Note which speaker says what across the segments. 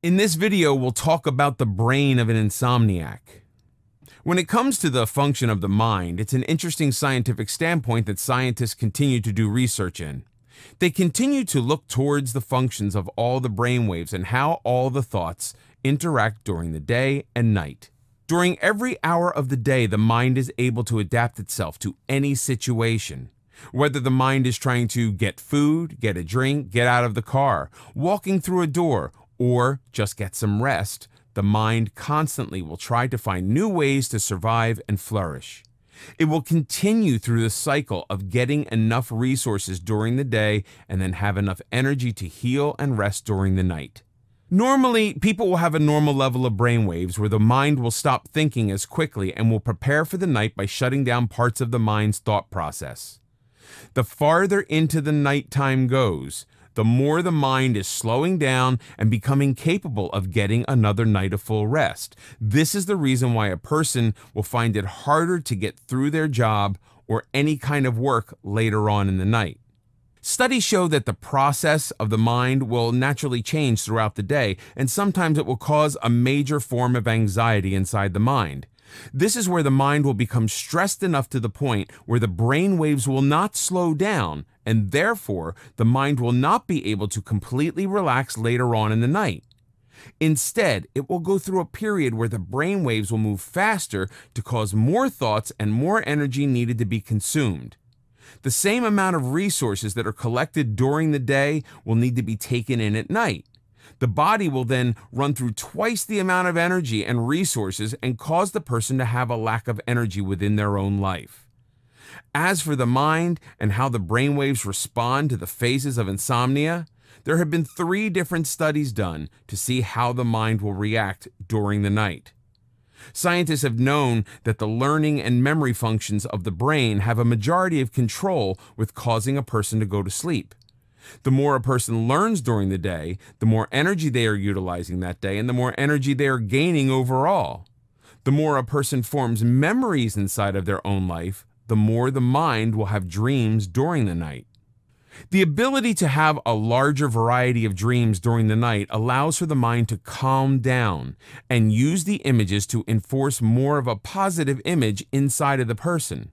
Speaker 1: In this video, we'll talk about the brain of an insomniac. When it comes to the function of the mind, it's an interesting scientific standpoint that scientists continue to do research in. They continue to look towards the functions of all the brain waves and how all the thoughts interact during the day and night. During every hour of the day, the mind is able to adapt itself to any situation whether the mind is trying to get food, get a drink, get out of the car, walking through a door, or just get some rest, the mind constantly will try to find new ways to survive and flourish. It will continue through the cycle of getting enough resources during the day and then have enough energy to heal and rest during the night. Normally, people will have a normal level of brainwaves where the mind will stop thinking as quickly and will prepare for the night by shutting down parts of the mind's thought process. The farther into the night time goes, the more the mind is slowing down and becoming capable of getting another night of full rest. This is the reason why a person will find it harder to get through their job or any kind of work later on in the night. Studies show that the process of the mind will naturally change throughout the day, and sometimes it will cause a major form of anxiety inside the mind. This is where the mind will become stressed enough to the point where the brain waves will not slow down, and therefore the mind will not be able to completely relax later on in the night. Instead, it will go through a period where the brain waves will move faster to cause more thoughts and more energy needed to be consumed. The same amount of resources that are collected during the day will need to be taken in at night. The body will then run through twice the amount of energy and resources and cause the person to have a lack of energy within their own life. As for the mind and how the brainwaves respond to the phases of insomnia, there have been three different studies done to see how the mind will react during the night. Scientists have known that the learning and memory functions of the brain have a majority of control with causing a person to go to sleep. The more a person learns during the day, the more energy they are utilizing that day, and the more energy they are gaining overall. The more a person forms memories inside of their own life, the more the mind will have dreams during the night. The ability to have a larger variety of dreams during the night allows for the mind to calm down and use the images to enforce more of a positive image inside of the person.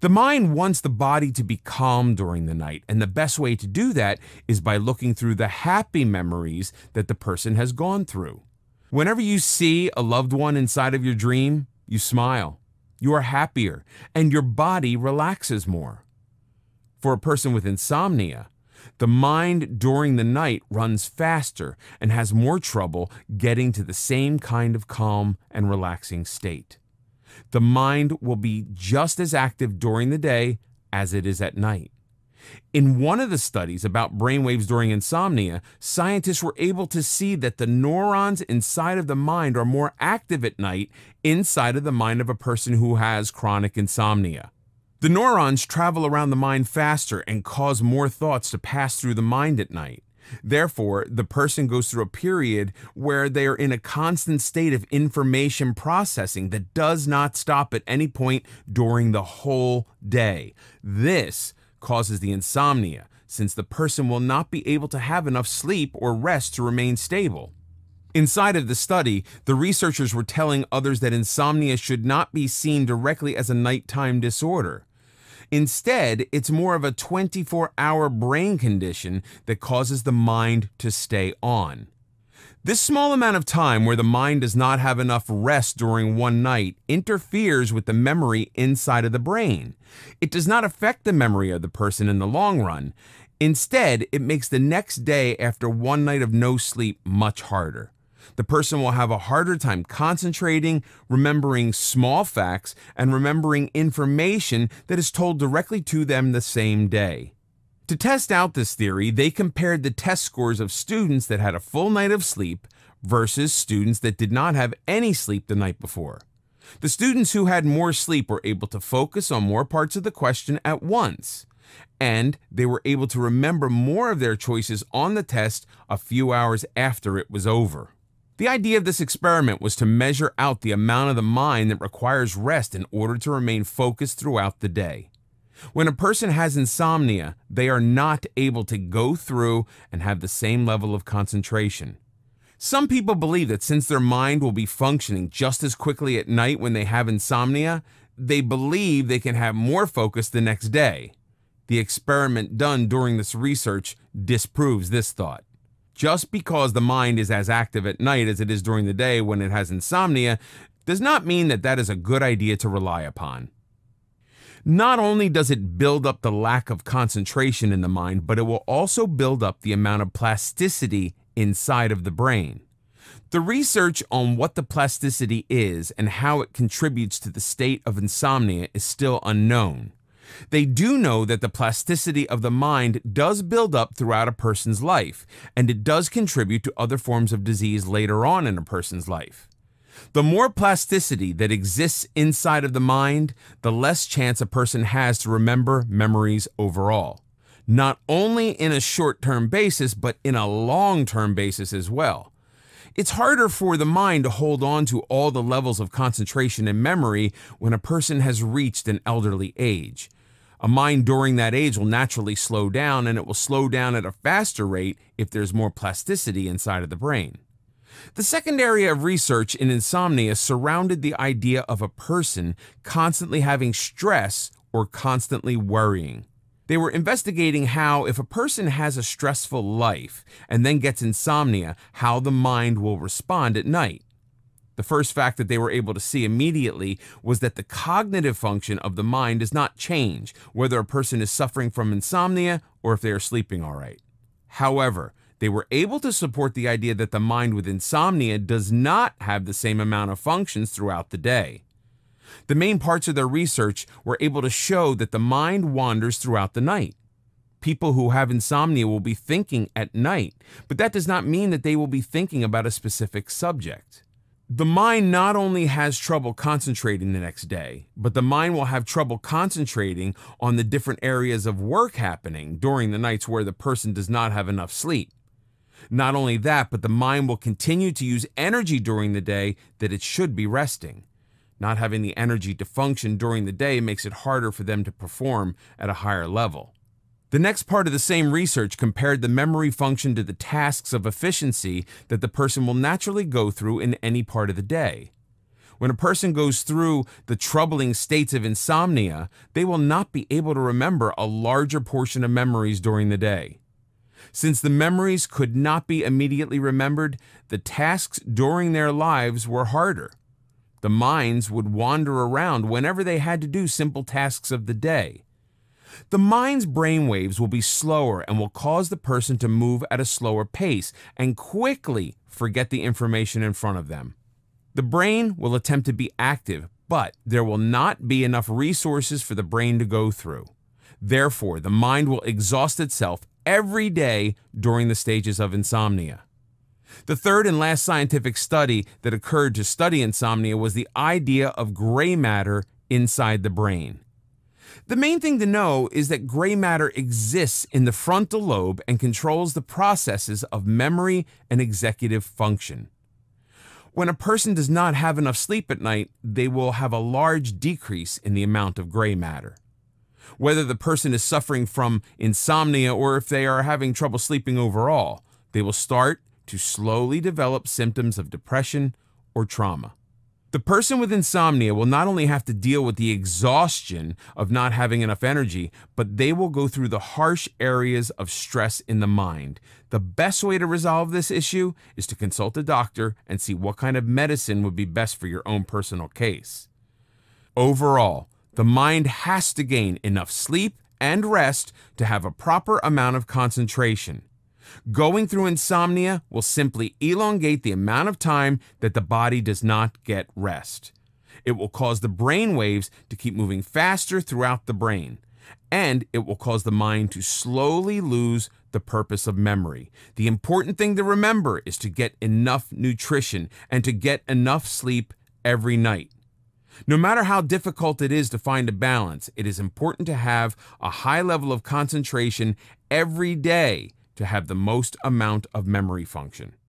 Speaker 1: The mind wants the body to be calm during the night, and the best way to do that is by looking through the happy memories that the person has gone through. Whenever you see a loved one inside of your dream, you smile, you are happier, and your body relaxes more. For a person with insomnia, the mind during the night runs faster and has more trouble getting to the same kind of calm and relaxing state. The mind will be just as active during the day as it is at night. In one of the studies about brainwaves during insomnia, scientists were able to see that the neurons inside of the mind are more active at night inside of the mind of a person who has chronic insomnia. The neurons travel around the mind faster and cause more thoughts to pass through the mind at night. Therefore, the person goes through a period where they are in a constant state of information processing that does not stop at any point during the whole day. This causes the insomnia, since the person will not be able to have enough sleep or rest to remain stable. Inside of the study, the researchers were telling others that insomnia should not be seen directly as a nighttime disorder. Instead, it's more of a 24 hour brain condition that causes the mind to stay on. This small amount of time where the mind does not have enough rest during one night interferes with the memory inside of the brain. It does not affect the memory of the person in the long run. Instead, it makes the next day after one night of no sleep much harder. The person will have a harder time concentrating, remembering small facts, and remembering information that is told directly to them the same day. To test out this theory, they compared the test scores of students that had a full night of sleep versus students that did not have any sleep the night before. The students who had more sleep were able to focus on more parts of the question at once, and they were able to remember more of their choices on the test a few hours after it was over. The idea of this experiment was to measure out the amount of the mind that requires rest in order to remain focused throughout the day. When a person has insomnia, they are not able to go through and have the same level of concentration. Some people believe that since their mind will be functioning just as quickly at night when they have insomnia, they believe they can have more focus the next day. The experiment done during this research disproves this thought. Just because the mind is as active at night as it is during the day when it has insomnia does not mean that that is a good idea to rely upon. Not only does it build up the lack of concentration in the mind, but it will also build up the amount of plasticity inside of the brain. The research on what the plasticity is and how it contributes to the state of insomnia is still unknown. They do know that the plasticity of the mind does build up throughout a person's life, and it does contribute to other forms of disease later on in a person's life. The more plasticity that exists inside of the mind, the less chance a person has to remember memories overall. Not only in a short term basis, but in a long term basis as well. It's harder for the mind to hold on to all the levels of concentration and memory when a person has reached an elderly age a mind during that age will naturally slow down, and it will slow down at a faster rate if there's more plasticity inside of the brain. The second area of research in insomnia surrounded the idea of a person constantly having stress or constantly worrying. They were investigating how, if a person has a stressful life and then gets insomnia, how the mind will respond at night. The first fact that they were able to see immediately was that the cognitive function of the mind does not change, whether a person is suffering from insomnia or if they are sleeping all right. However, they were able to support the idea that the mind with insomnia does not have the same amount of functions throughout the day. The main parts of their research were able to show that the mind wanders throughout the night. People who have insomnia will be thinking at night, but that does not mean that they will be thinking about a specific subject the mind not only has trouble concentrating the next day, but the mind will have trouble concentrating on the different areas of work happening during the nights where the person does not have enough sleep. Not only that, but the mind will continue to use energy during the day that it should be resting. Not having the energy to function during the day makes it harder for them to perform at a higher level. The next part of the same research compared the memory function to the tasks of efficiency that the person will naturally go through in any part of the day. When a person goes through the troubling states of insomnia, they will not be able to remember a larger portion of memories during the day. Since the memories could not be immediately remembered, the tasks during their lives were harder. The minds would wander around whenever they had to do simple tasks of the day the mind's brainwaves will be slower and will cause the person to move at a slower pace and quickly forget the information in front of them. The brain will attempt to be active, but there will not be enough resources for the brain to go through. Therefore, the mind will exhaust itself every day during the stages of insomnia. The third and last scientific study that occurred to study insomnia was the idea of gray matter inside the brain. The main thing to know is that gray matter exists in the frontal lobe and controls the processes of memory and executive function. When a person does not have enough sleep at night, they will have a large decrease in the amount of gray matter. Whether the person is suffering from insomnia or if they are having trouble sleeping overall, they will start to slowly develop symptoms of depression or trauma. The person with insomnia will not only have to deal with the exhaustion of not having enough energy, but they will go through the harsh areas of stress in the mind. The best way to resolve this issue is to consult a doctor and see what kind of medicine would be best for your own personal case. Overall, the mind has to gain enough sleep and rest to have a proper amount of concentration. Going through insomnia will simply elongate the amount of time that the body does not get rest. It will cause the brain waves to keep moving faster throughout the brain, and it will cause the mind to slowly lose the purpose of memory. The important thing to remember is to get enough nutrition and to get enough sleep every night. No matter how difficult it is to find a balance, it is important to have a high level of concentration every day to have the most amount of memory function.